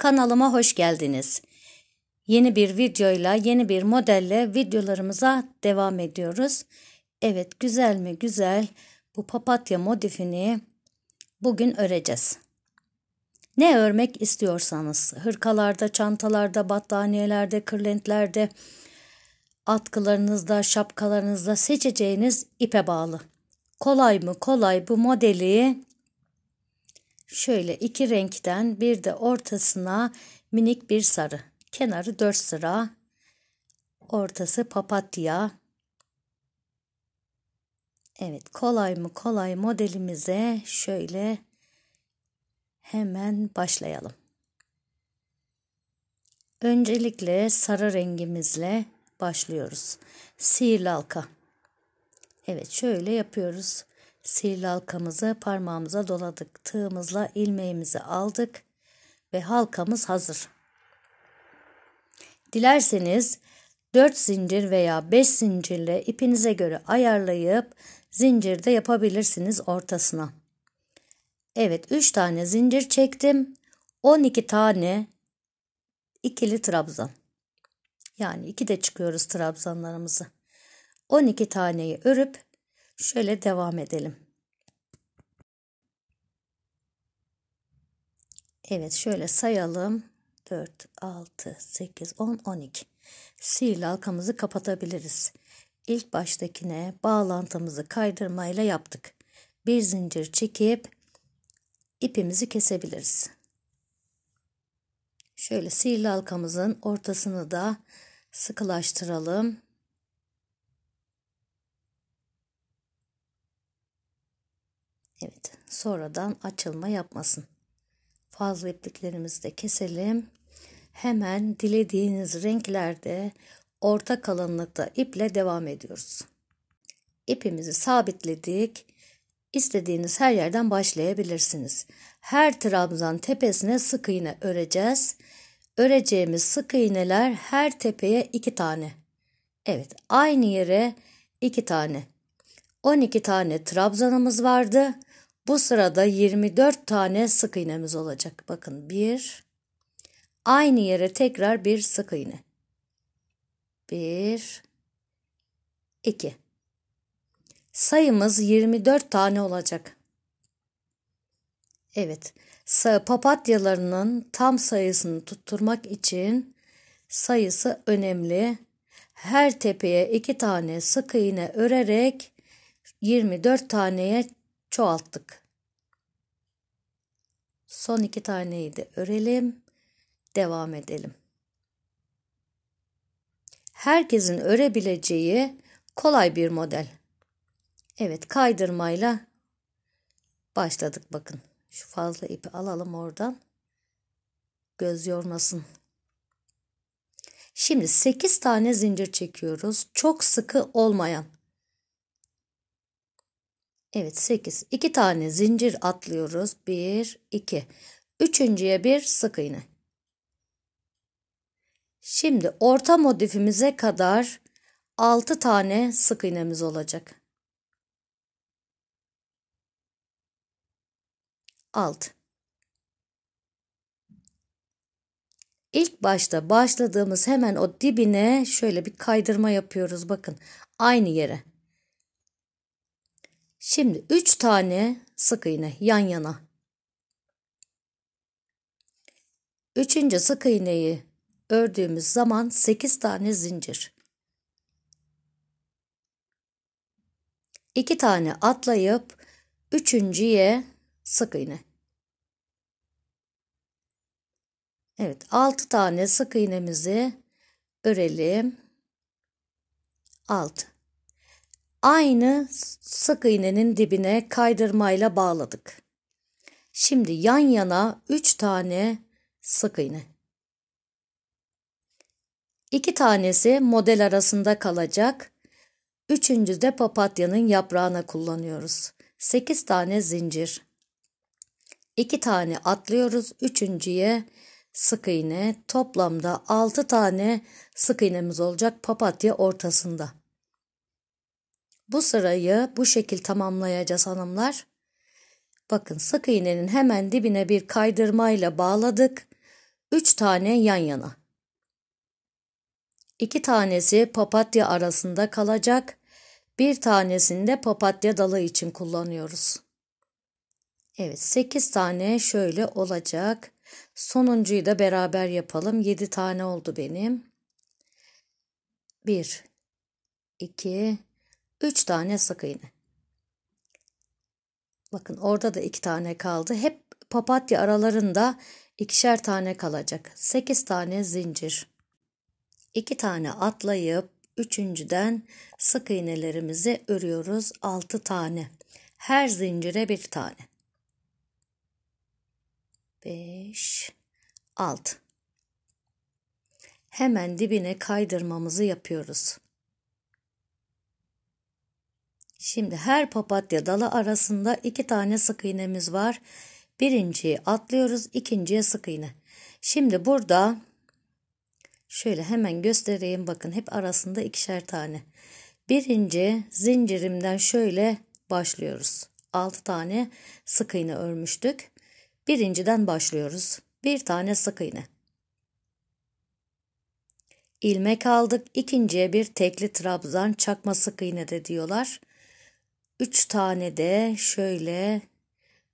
Kanalıma hoş geldiniz. Yeni bir videoyla, yeni bir modelle videolarımıza devam ediyoruz. Evet, güzel mi güzel bu papatya modifini bugün öreceğiz. Ne örmek istiyorsanız, hırkalarda, çantalarda, battaniyelerde, kırlentlerde, atkılarınızda, şapkalarınızda seçeceğiniz ipe bağlı. Kolay mı kolay bu modeli Şöyle iki renkten bir de ortasına minik bir sarı. Kenarı dört sıra. Ortası papatya. Evet kolay mı kolay modelimize şöyle hemen başlayalım. Öncelikle sarı rengimizle başlıyoruz. Sihirli halka. Evet şöyle yapıyoruz. Sihirli halkamızı parmağımıza doladık. Tığımızla ilmeğimizi aldık ve halkamız hazır. Dilerseniz 4 zincir veya 5 zincirle ipinize göre ayarlayıp zincirde yapabilirsiniz ortasına. Evet 3 tane zincir çektim. 12 tane ikili trabzan. Yani 2 de çıkıyoruz trabzanlarımızı. 12 taneyi örüp Şöyle devam edelim. Evet şöyle sayalım. 4, 6, 8, 10, 12. Sihirli halkamızı kapatabiliriz. İlk baştakine bağlantımızı kaydırmayla yaptık. Bir zincir çekip ipimizi kesebiliriz. Şöyle sihirli halkamızın ortasını da sıkılaştıralım. Evet sonradan açılma yapmasın. Fazla ipliklerimizi de keselim. Hemen dilediğiniz renklerde orta kalınlıkta iple devam ediyoruz. İpimizi sabitledik. İstediğiniz her yerden başlayabilirsiniz. Her trabzan tepesine sık iğne öreceğiz. Öreceğimiz sık iğneler her tepeye iki tane. Evet, aynı yere iki tane. 12 tane trabzanımız vardı. Bu sırada 24 tane sık iğnemiz olacak. Bakın 1 aynı yere tekrar bir sık iğne. 1 2 Sayımız 24 tane olacak. Evet. Papatyalarının tam sayısını tutturmak için sayısı önemli. Her tepeye 2 tane sık iğne örerek 24 taneye çoğalttık. Son iki taneyi de örelim. Devam edelim. Herkesin örebileceği kolay bir model. Evet kaydırmayla başladık bakın. Şu fazla ipi alalım oradan. Göz yormasın. Şimdi 8 tane zincir çekiyoruz. Çok sıkı olmayan. Evet 8. 2 tane zincir atlıyoruz. 1, 2. Üçüncüye bir sık iğne. Şimdi orta modifimize kadar 6 tane sık iğnemiz olacak. 6. İlk başta başladığımız hemen o dibine şöyle bir kaydırma yapıyoruz bakın. Aynı yere. Şimdi 3 tane sık iğne yan yana. Üçüncü sık iğneyi ördüğümüz zaman 8 tane zincir. 2 tane atlayıp üçüncüye sık iğne. Evet, 6 tane sık iğnemizi örelim. 6 Aynı sık iğnenin dibine kaydırmayla bağladık. Şimdi yan yana 3 tane sık iğne. İki tanesi model arasında kalacak. Üçüncü de papatyanın yaprağına kullanıyoruz. 8 tane zincir. 2 tane atlıyoruz. Üçüncüye sık iğne. Toplamda 6 tane sık iğnemiz olacak papatya ortasında. Bu sırayı bu şekil tamamlayacağız hanımlar. Bakın sık iğnenin hemen dibine bir kaydırmayla bağladık. 3 tane yan yana. 2 tanesi papatya arasında kalacak. Bir tanesini de papatya dalı için kullanıyoruz. Evet 8 tane şöyle olacak. Sonuncuyu da beraber yapalım. 7 tane oldu benim. 1 2 3 tane sık iğne. Bakın orada da 2 tane kaldı. Hep papatya aralarında ikişer tane kalacak. 8 tane zincir. 2 tane atlayıp üçüncüden sık iğnelerimizi örüyoruz 6 tane. Her zincire bir tane. 5 6 Hemen dibine kaydırmamızı yapıyoruz. Şimdi her papatya dalı arasında iki tane sık iğnemiz var. Birinciyi atlıyoruz, ikinciye sık iğne. Şimdi burada şöyle hemen göstereyim. Bakın hep arasında ikişer tane. Birinci zincirimden şöyle başlıyoruz. 6 tane sık iğne örmüştük. Birinciden başlıyoruz. Bir tane sık iğne. İlmek aldık. İkinciye bir tekli trabzan çakma sık iğne de diyorlar. 3 tane de şöyle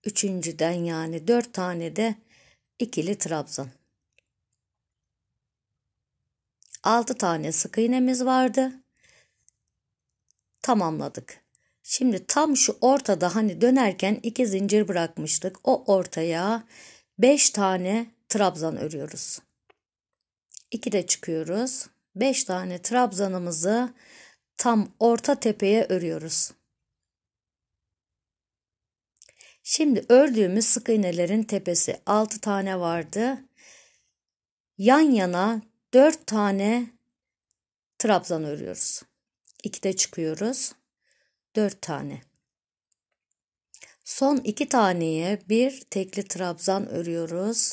üçüncüden yani 4 tane de ikili trabzan. 6 tane sık iğnemiz vardı. Tamamladık. Şimdi tam şu ortada hani dönerken iki zincir bırakmıştık. O ortaya 5 tane trabzan örüyoruz. 2 de çıkıyoruz. 5 tane trabzanımızı tam orta tepeye örüyoruz. Şimdi ördüğümüz sık iğnelerin tepesi 6 tane vardı. Yan yana 4 tane trabzan örüyoruz. 2'de çıkıyoruz. 4 tane. Son 2 taneye bir tekli trabzan örüyoruz.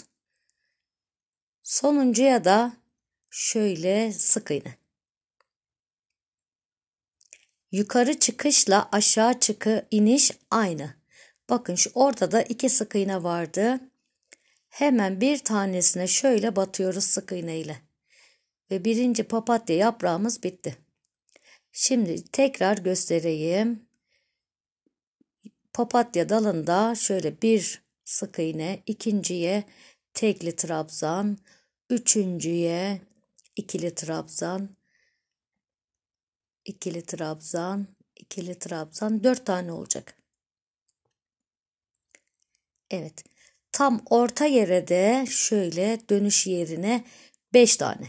Sonuncuya da şöyle sık iğne. Yukarı çıkışla aşağı çıkı iniş aynı. Bakın şu orada da iki sık iğne vardı. Hemen bir tanesine şöyle batıyoruz sık iğne ile. Ve birinci papatya yaprağımız bitti. Şimdi tekrar göstereyim. Papatya dalında şöyle bir sık iğne, ikinciye tekli trabzan, üçüncüye ikili trabzan, ikili trabzan, ikili trabzan dört tane olacak. Evet. Tam orta yere de şöyle dönüş yerine 5 tane.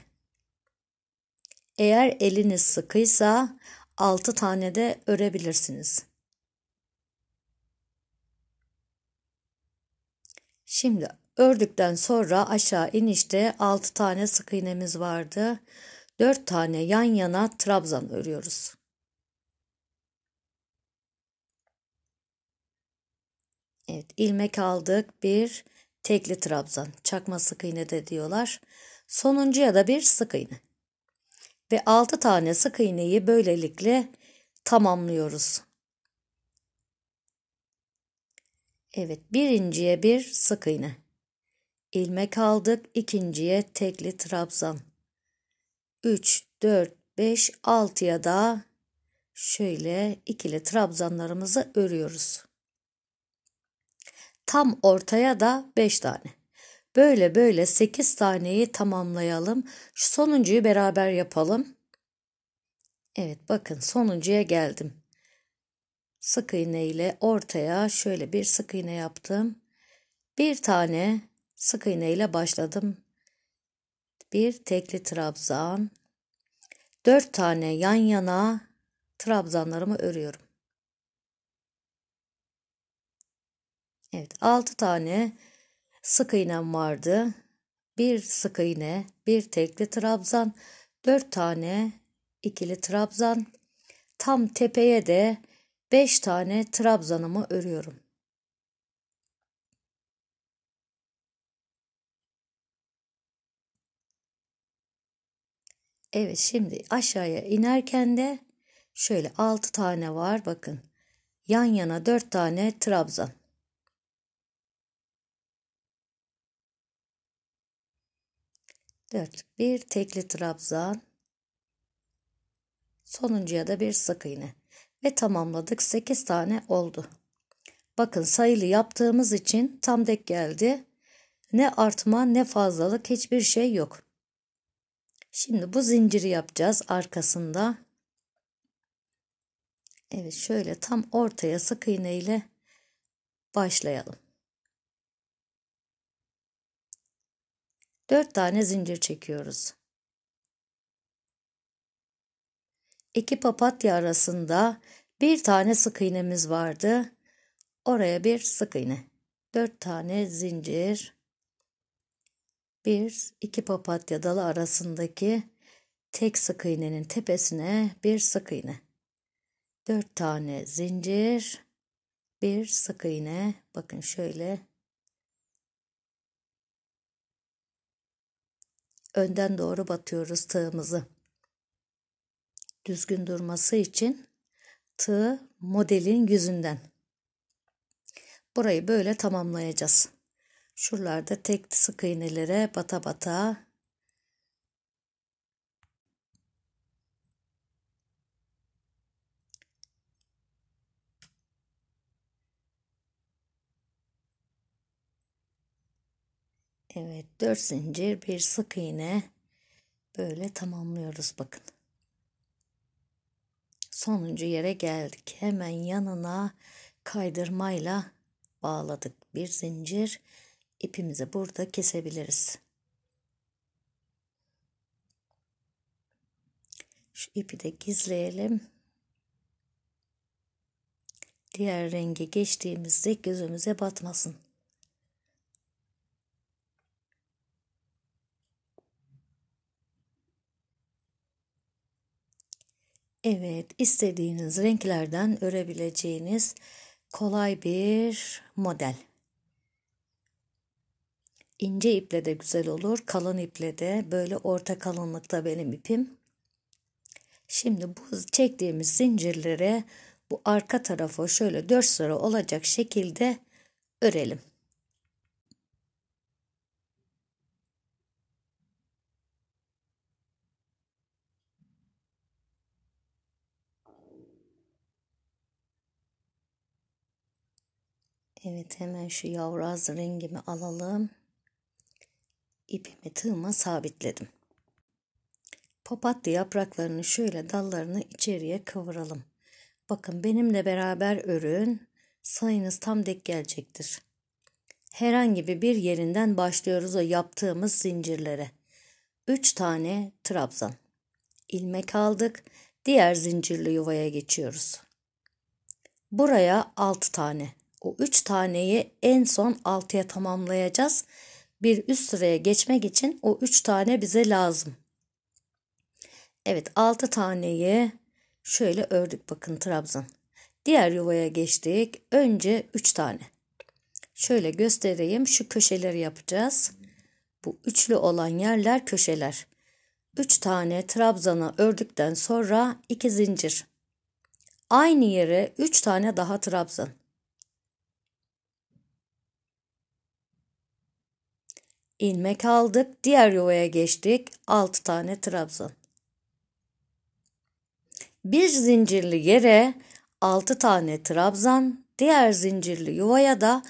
Eğer eliniz sıkıysa 6 tane de örebilirsiniz. Şimdi ördükten sonra aşağı inişte 6 tane sık iğnemiz vardı. 4 tane yan yana trabzan örüyoruz. Evet ilmek aldık. Bir tekli trabzan. Çakma sık iğne de diyorlar. Sonuncuya da bir sık iğne. Ve 6 tane sık iğneyi böylelikle tamamlıyoruz. Evet birinciye bir sık iğne. İlmek aldık. ikinciye tekli trabzan. 3, 4, 5, 6'ya da şöyle ikili trabzanlarımızı örüyoruz. Tam ortaya da 5 tane. Böyle böyle 8 taneyi tamamlayalım. Şu sonuncuyu beraber yapalım. Evet bakın sonuncuya geldim. Sık iğne ile ortaya şöyle bir sık iğne yaptım. Bir tane sık iğne ile başladım. Bir tekli trabzan. Dört tane yan yana trabzanlarımı örüyorum. Evet 6 tane sık iğnem vardı. Bir sık iğne, bir tekli trabzan, 4 tane ikili trabzan. Tam tepeye de 5 tane trabzanımı örüyorum. Evet şimdi aşağıya inerken de şöyle 6 tane var bakın. Yan yana 4 tane trabzan. 4 bir tekli trabzan sonuncuya da bir sık iğne ve tamamladık 8 tane oldu. Bakın sayılı yaptığımız için tam dek geldi. Ne artma ne fazlalık hiçbir şey yok. Şimdi bu zinciri yapacağız arkasında. Evet şöyle tam ortaya sık iğne ile başlayalım. 4 tane zincir çekiyoruz. İki papatya arasında bir tane sık iğnemiz vardı. Oraya bir sık iğne. 4 tane zincir. 1 2 papatya dalı arasındaki tek sık iğnenin tepesine bir sık iğne. 4 tane zincir. Bir sık iğne. Bakın şöyle önden doğru batıyoruz tığımızı. Düzgün durması için tığ modelin yüzünden. Burayı böyle tamamlayacağız. Şuralarda tek sık iğnelere bata bata Evet 4 zincir bir sık iğne böyle tamamlıyoruz bakın. Sonuncu yere geldik. Hemen yanına kaydırmayla bağladık. Bir zincir ipimizi burada kesebiliriz. Şu ipi de gizleyelim. Diğer rengi geçtiğimizde gözümüze batmasın. Evet, istediğiniz renklerden örebileceğiniz kolay bir model. İnce iple de güzel olur, kalın iple de böyle orta kalınlıkta benim ipim. Şimdi bu çektiğimiz zincirlere bu arka tarafa şöyle 4 sıra olacak şekilde örelim. Evet hemen şu yavraz rengimi alalım. İpimi tığıma sabitledim. Papatya yapraklarını şöyle dallarını içeriye kıvıralım. Bakın benimle beraber örün. Sayınız tam dek gelecektir. Herhangi bir yerinden başlıyoruz o yaptığımız zincirlere. 3 tane trabzan. ilmek aldık. Diğer zincirli yuvaya geçiyoruz. Buraya 6 tane o üç taneyi en son altıya tamamlayacağız. Bir üst sıraya geçmek için o üç tane bize lazım. Evet altı taneyi şöyle ördük bakın trabzan. Diğer yuvaya geçtik. Önce üç tane. Şöyle göstereyim. Şu köşeleri yapacağız. Bu üçlü olan yerler köşeler. 3 tane trabzana ördükten sonra 2 zincir. Aynı yere 3 tane daha trabzan. ilmek aldık. Diğer yuvaya geçtik. 6 tane trabzan. Bir zincirli yere 6 tane trabzan, diğer zincirli yuvaya da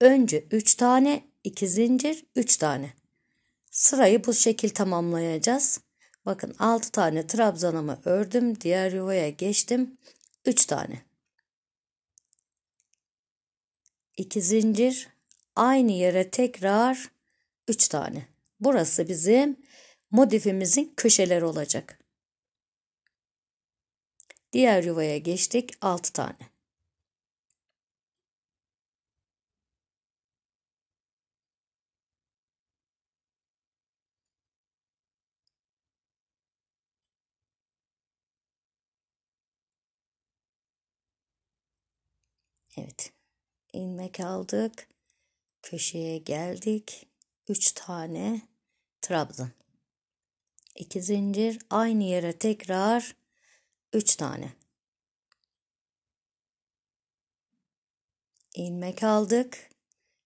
önce 3 tane, 2 zincir, 3 tane. Sırayı bu şekil tamamlayacağız. Bakın 6 tane trabzanımı ördüm, diğer yuvaya geçtim. 3 tane. 2 zincir, aynı yere tekrar 3 tane. Burası bizim modifimizin köşeleri olacak. Diğer yuvaya geçtik 6 tane. Evet. İlmek aldık. Köşeye geldik. 3 tane trabzan. 2 zincir aynı yere tekrar 3 tane. ilmek aldık.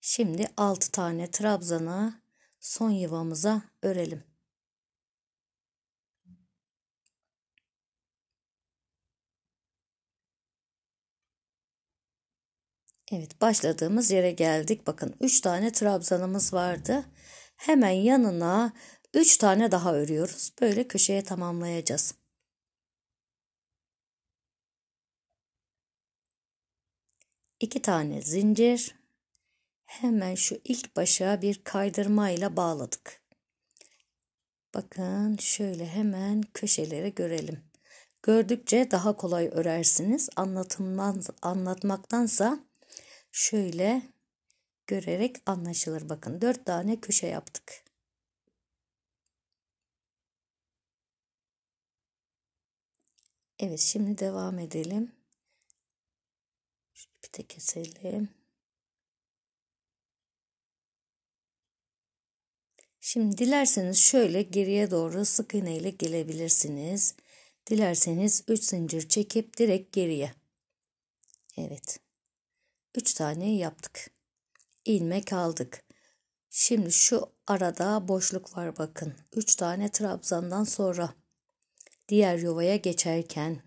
Şimdi 6 tane trabzana son yuvamıza örelim. Evet başladığımız yere geldik. Bakın 3 tane trabzanımız vardı. Hemen yanına 3 tane daha örüyoruz. Böyle köşeye tamamlayacağız. İki tane zincir. Hemen şu ilk başa bir kaydırma ile bağladık. Bakın şöyle hemen köşelere görelim. Gördükçe daha kolay örersiniz. Anlatılmaz, anlatmaktansa şöyle görerek anlaşılır. Bakın dört tane köşe yaptık. Evet şimdi devam edelim. Şu ipi de keselim. Şimdi dilerseniz şöyle geriye doğru sık iğne ile gelebilirsiniz. Dilerseniz 3 zincir çekip direkt geriye. Evet. 3 tane yaptık. İlmek aldık. Şimdi şu arada boşluk var bakın. 3 tane trabzandan sonra diğer yuvaya geçerken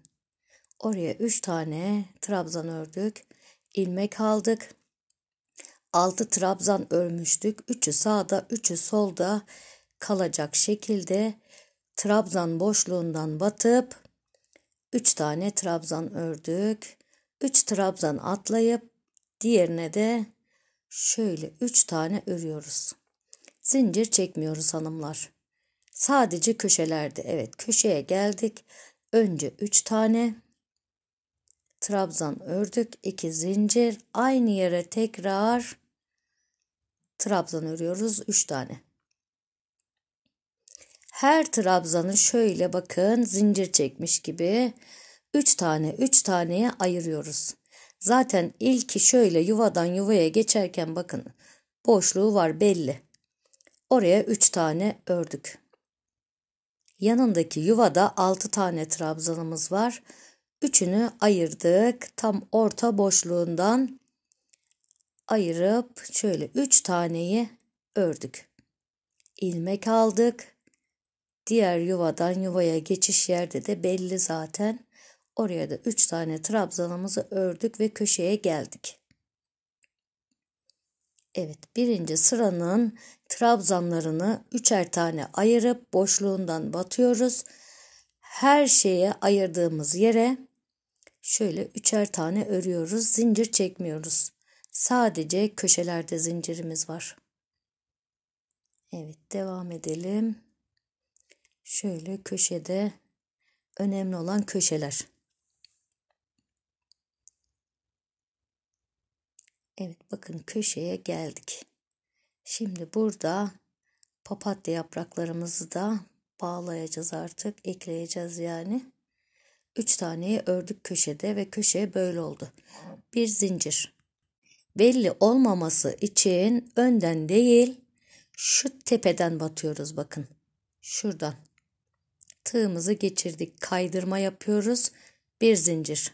oraya 3 tane trabzan ördük. İlmek aldık. 6 trabzan örmüştük. 3'ü sağda, 3'ü solda kalacak şekilde trabzan boşluğundan batıp 3 tane trabzan ördük. 3 trabzan atlayıp Diğerine de şöyle 3 tane örüyoruz. Zincir çekmiyoruz hanımlar. Sadece köşelerde. Evet köşeye geldik. Önce 3 tane trabzan ördük. 2 zincir. Aynı yere tekrar trabzan örüyoruz. 3 tane. Her trabzanı şöyle bakın zincir çekmiş gibi 3 tane 3 taneye ayırıyoruz. Zaten ilki şöyle yuvadan yuvaya geçerken bakın boşluğu var belli. Oraya üç tane ördük. Yanındaki yuvada altı tane trabzanımız var. Üçünü ayırdık. Tam orta boşluğundan ayırıp şöyle üç taneyi ördük. İlmek aldık. Diğer yuvadan yuvaya geçiş yerde de belli zaten. Oraya da 3 tane trabzanımızı ördük ve köşeye geldik. Evet birinci sıranın trabzanlarını üçer tane ayırıp boşluğundan batıyoruz. Her şeye ayırdığımız yere şöyle üçer tane örüyoruz. Zincir çekmiyoruz. Sadece köşelerde zincirimiz var. Evet devam edelim. Şöyle köşede önemli olan köşeler. Evet bakın köşeye geldik. Şimdi burada papatya yapraklarımızı da bağlayacağız artık. Ekleyeceğiz yani. 3 taneyi ördük köşede ve köşe böyle oldu. Bir zincir. Belli olmaması için önden değil şu tepeden batıyoruz bakın. Şuradan. Tığımızı geçirdik. Kaydırma yapıyoruz. Bir zincir.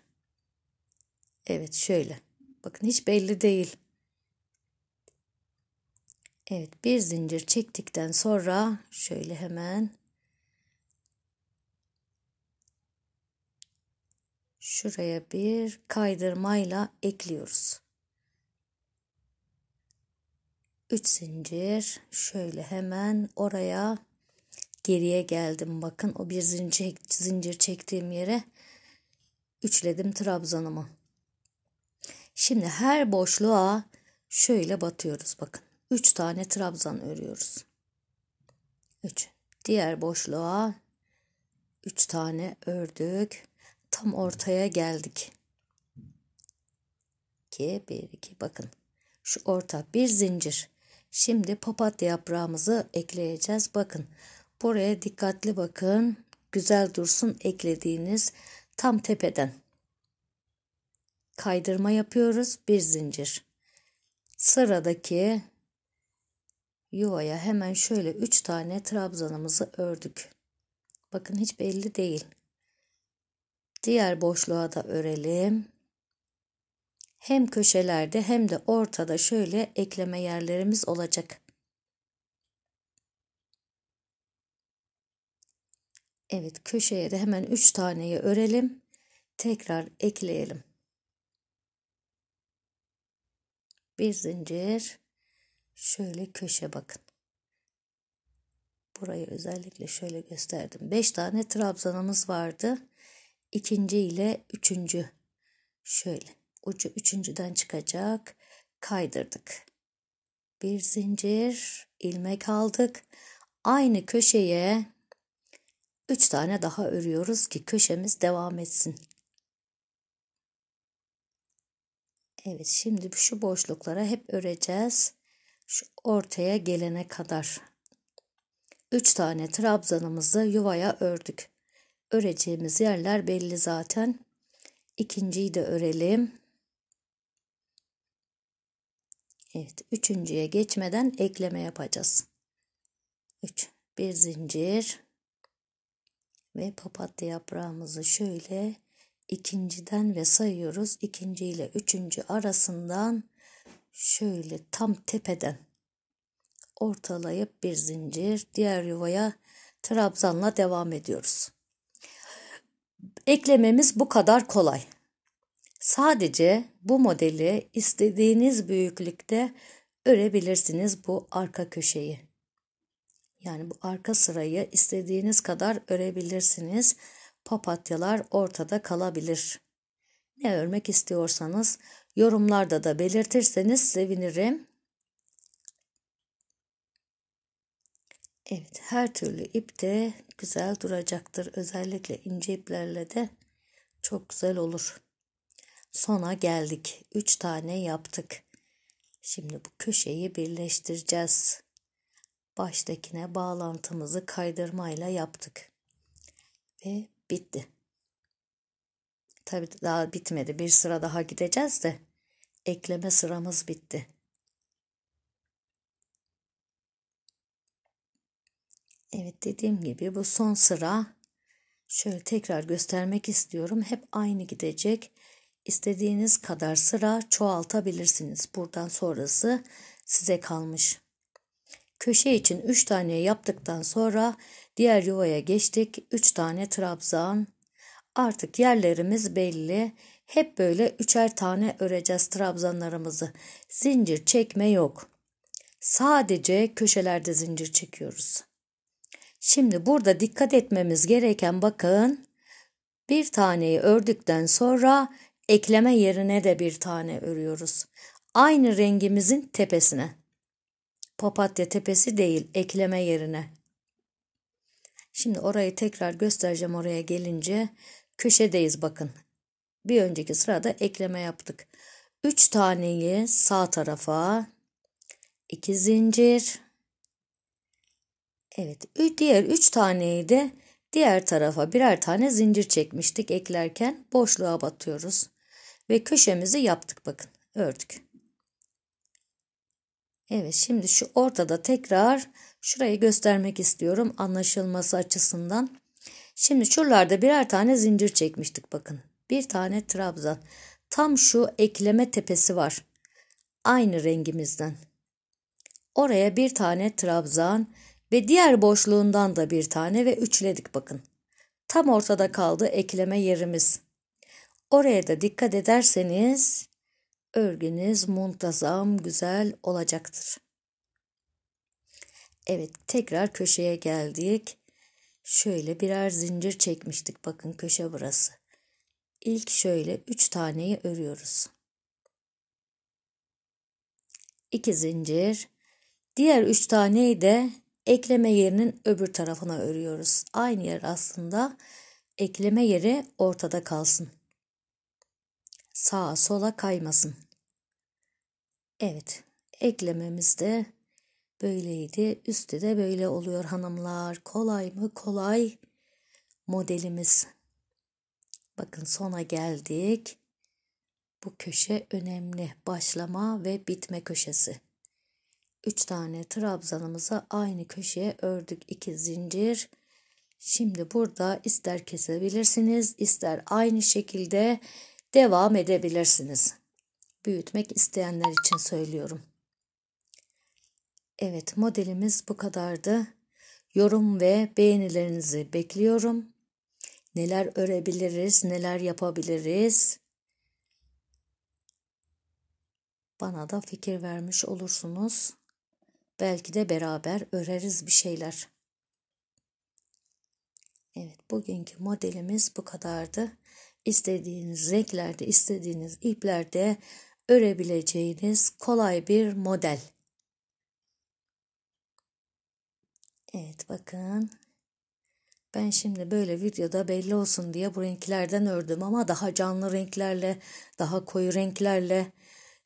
Evet şöyle. Bakın hiç belli değil. Evet bir zincir çektikten sonra şöyle hemen şuraya bir kaydırmayla ekliyoruz. 3 zincir şöyle hemen oraya geriye geldim bakın o bir zincir, zincir çektiğim yere üçledim trabzanımı Şimdi her boşluğa şöyle batıyoruz bakın. 3 tane trabzan örüyoruz. 3. Diğer boşluğa 3 tane ördük. Tam ortaya geldik. 2 1 2 bakın. Şu orta bir zincir. Şimdi papatya yaprağımızı ekleyeceğiz. Bakın. Buraya dikkatli bakın. Güzel dursun eklediğiniz tam tepeden kaydırma yapıyoruz. Bir zincir. Sıradaki yuvaya hemen şöyle 3 tane trabzanımızı ördük. Bakın hiç belli değil. Diğer boşluğa da örelim. Hem köşelerde hem de ortada şöyle ekleme yerlerimiz olacak. Evet köşeye de hemen 3 taneyi örelim. Tekrar ekleyelim. bir zincir şöyle köşe bakın. Burayı özellikle şöyle gösterdim. 5 tane trabzanımız vardı. İkinci ile üçüncü şöyle ucu üçüncüden çıkacak kaydırdık. Bir zincir ilmek aldık. Aynı köşeye 3 tane daha örüyoruz ki köşemiz devam etsin. Evet şimdi şu boşluklara hep öreceğiz. Şu ortaya gelene kadar. 3 tane trabzanımızı yuvaya ördük. Öreceğimiz yerler belli zaten. İkinciyi de örelim. Evet, üçüncüye geçmeden ekleme yapacağız. 3 bir zincir ve papatya yaprağımızı şöyle ikinciden ve sayıyoruz. ikinci ile üçüncü arasından şöyle tam tepeden ortalayıp bir zincir diğer yuvaya trabzanla devam ediyoruz. Eklememiz bu kadar kolay. Sadece bu modeli istediğiniz büyüklükte örebilirsiniz bu arka köşeyi. Yani bu arka sırayı istediğiniz kadar örebilirsiniz papatyalar ortada kalabilir. Ne örmek istiyorsanız yorumlarda da belirtirseniz sevinirim. Evet her türlü ip de güzel duracaktır. Özellikle ince iplerle de çok güzel olur. Sona geldik. 3 tane yaptık. Şimdi bu köşeyi birleştireceğiz. Baştakine bağlantımızı kaydırmayla yaptık. Ve bitti. Tabii daha bitmedi. Bir sıra daha gideceğiz de ekleme sıramız bitti. Evet dediğim gibi bu son sıra şöyle tekrar göstermek istiyorum. Hep aynı gidecek. İstediğiniz kadar sıra çoğaltabilirsiniz. Buradan sonrası size kalmış. Köşe için 3 tane yaptıktan sonra Diğer yuvaya geçtik. Üç tane trabzan. Artık yerlerimiz belli. Hep böyle üçer tane öreceğiz trabzanlarımızı. Zincir çekme yok. Sadece köşelerde zincir çekiyoruz. Şimdi burada dikkat etmemiz gereken bakın bir taneyi ördükten sonra ekleme yerine de bir tane örüyoruz. Aynı rengimizin tepesine. Papatya tepesi değil, ekleme yerine. Şimdi orayı tekrar göstereceğim oraya gelince. Köşedeyiz bakın. Bir önceki sırada ekleme yaptık. 3 taneyi sağ tarafa 2 zincir. Evet, diğer 3 taneyi de diğer tarafa birer tane zincir çekmiştik eklerken boşluğa batıyoruz ve köşemizi yaptık bakın. Ördük. Evet şimdi şu ortada tekrar şurayı göstermek istiyorum anlaşılması açısından. Şimdi şuralarda birer tane zincir çekmiştik bakın. Bir tane trabzan. Tam şu ekleme tepesi var. Aynı rengimizden. Oraya bir tane trabzan ve diğer boşluğundan da bir tane ve üçledik bakın. Tam ortada kaldı ekleme yerimiz. Oraya da dikkat ederseniz örgünüz muntazam, güzel olacaktır. Evet, tekrar köşeye geldik. Şöyle birer zincir çekmiştik. Bakın köşe burası. İlk şöyle 3 taneyi örüyoruz. 2 zincir. Diğer 3 taneyi de ekleme yerinin öbür tarafına örüyoruz. Aynı yer aslında ekleme yeri ortada kalsın sağa sola kaymasın. Evet, eklememiz de böyleydi. Üstü de böyle oluyor hanımlar. Kolay mı? Kolay modelimiz. Bakın sona geldik. Bu köşe önemli. Başlama ve bitme köşesi. 3 tane trabzanımıza aynı köşeye ördük 2 zincir. Şimdi burada ister kesebilirsiniz, ister aynı şekilde devam edebilirsiniz. Büyütmek isteyenler için söylüyorum. Evet modelimiz bu kadardı. Yorum ve beğenilerinizi bekliyorum. Neler örebiliriz, neler yapabiliriz? Bana da fikir vermiş olursunuz. Belki de beraber öreriz bir şeyler. Evet, bugünkü modelimiz bu kadardı istediğiniz renklerde, istediğiniz iplerde örebileceğiniz kolay bir model. Evet bakın. Ben şimdi böyle videoda belli olsun diye bu renklerden ördüm ama daha canlı renklerle, daha koyu renklerle,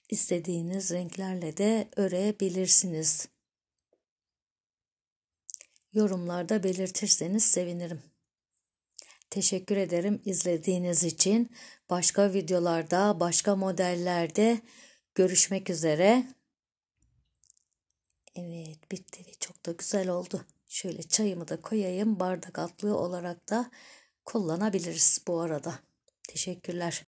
istediğiniz renklerle de örebilirsiniz. Yorumlarda belirtirseniz sevinirim. Teşekkür ederim izlediğiniz için. Başka videolarda, başka modellerde görüşmek üzere. Evet, bitti çok da güzel oldu. Şöyle çayımı da koyayım. Bardak altlığı olarak da kullanabiliriz bu arada. Teşekkürler.